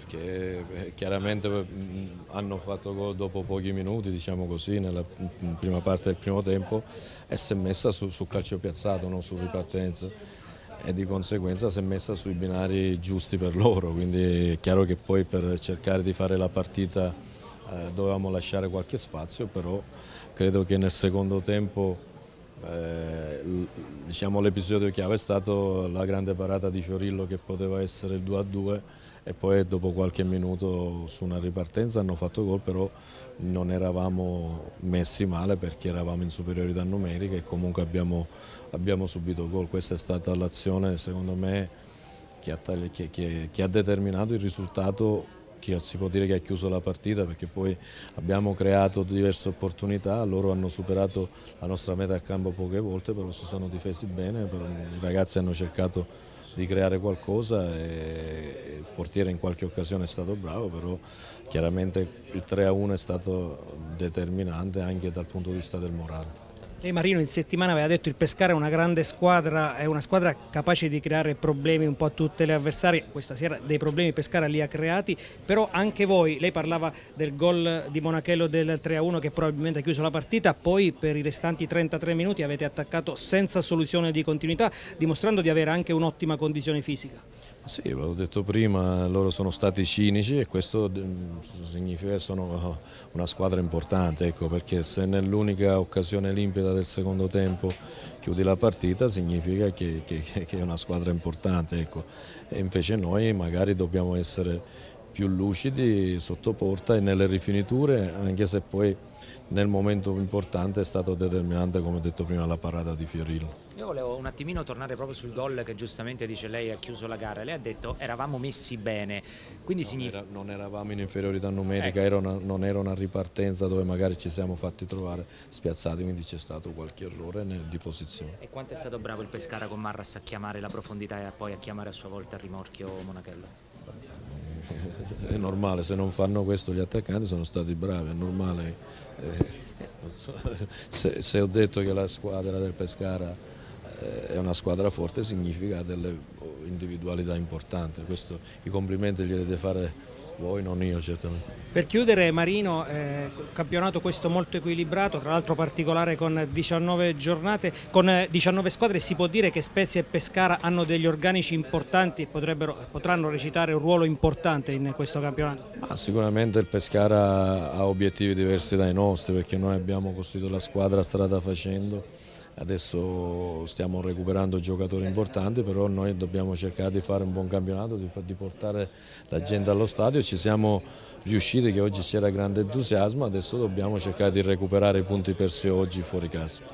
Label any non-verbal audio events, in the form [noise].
perché eh, chiaramente mm, hanno fatto gol dopo pochi minuti, diciamo così, nella mm, mm, prima parte del primo tempo e si è messa sul su calcio piazzato, non su ripartenza e di conseguenza si è messa sui binari giusti per loro, quindi è chiaro che poi per cercare di fare la partita eh, dovevamo lasciare qualche spazio, però credo che nel secondo tempo eh, diciamo, l'episodio chiave è stato la grande parata di Fiorillo che poteva essere il 2-2 a e poi dopo qualche minuto su una ripartenza hanno fatto gol però non eravamo messi male perché eravamo in superiorità numerica e comunque abbiamo, abbiamo subito gol. Questa è stata l'azione secondo me che ha, che, che, che ha determinato il risultato si può dire che ha chiuso la partita perché poi abbiamo creato diverse opportunità, loro hanno superato la nostra meta a campo poche volte, però si sono difesi bene, i ragazzi hanno cercato di creare qualcosa e il portiere in qualche occasione è stato bravo, però chiaramente il 3-1 è stato determinante anche dal punto di vista del morale. Lei Marino in settimana aveva detto che il Pescara è una grande squadra, è una squadra capace di creare problemi un po' a tutte le avversarie, questa sera dei problemi Pescara li ha creati, però anche voi, lei parlava del gol di Monachello del 3-1 che probabilmente ha chiuso la partita, poi per i restanti 33 minuti avete attaccato senza soluzione di continuità, dimostrando di avere anche un'ottima condizione fisica. Sì, l'ho detto prima, loro sono stati cinici e questo mm, significa che sono una squadra importante, ecco, perché se nell'unica occasione limpida entrata del secondo tempo chiudi la partita significa che, che, che è una squadra importante ecco. e invece noi magari dobbiamo essere più lucidi sotto porta e nelle rifiniture, anche se poi nel momento importante è stato determinante, come ho detto prima, la parata di Fiorillo. Io volevo un attimino tornare proprio sul gol che giustamente dice lei ha chiuso la gara. Lei ha detto eravamo messi bene, quindi non significa... Era, non eravamo in inferiorità numerica, ecco. era una, non era una ripartenza dove magari ci siamo fatti trovare spiazzati, quindi c'è stato qualche errore di posizione. E quanto è stato bravo il Pescara con Marras a chiamare la profondità e poi a chiamare a sua volta il rimorchio Monachello? è normale, se non fanno questo gli attaccanti sono stati bravi, è normale. Eh, [laughs] se, se ho detto che la squadra del Pescara eh, è una squadra forte significa delle individualità importanti, questo, i complimenti li deve fare voi, non io certamente. Per chiudere Marino, eh, campionato questo molto equilibrato, tra l'altro particolare con 19 giornate, con 19 eh, squadre si può dire che Spezia e Pescara hanno degli organici importanti e potranno recitare un ruolo importante in questo campionato? Ma sicuramente il Pescara ha obiettivi diversi dai nostri perché noi abbiamo costruito la squadra strada facendo adesso stiamo recuperando giocatori importanti, però noi dobbiamo cercare di fare un buon campionato, di, di portare la gente allo stadio, ci siamo riusciti che oggi c'era grande entusiasmo, adesso dobbiamo cercare di recuperare i punti persi oggi fuori casa.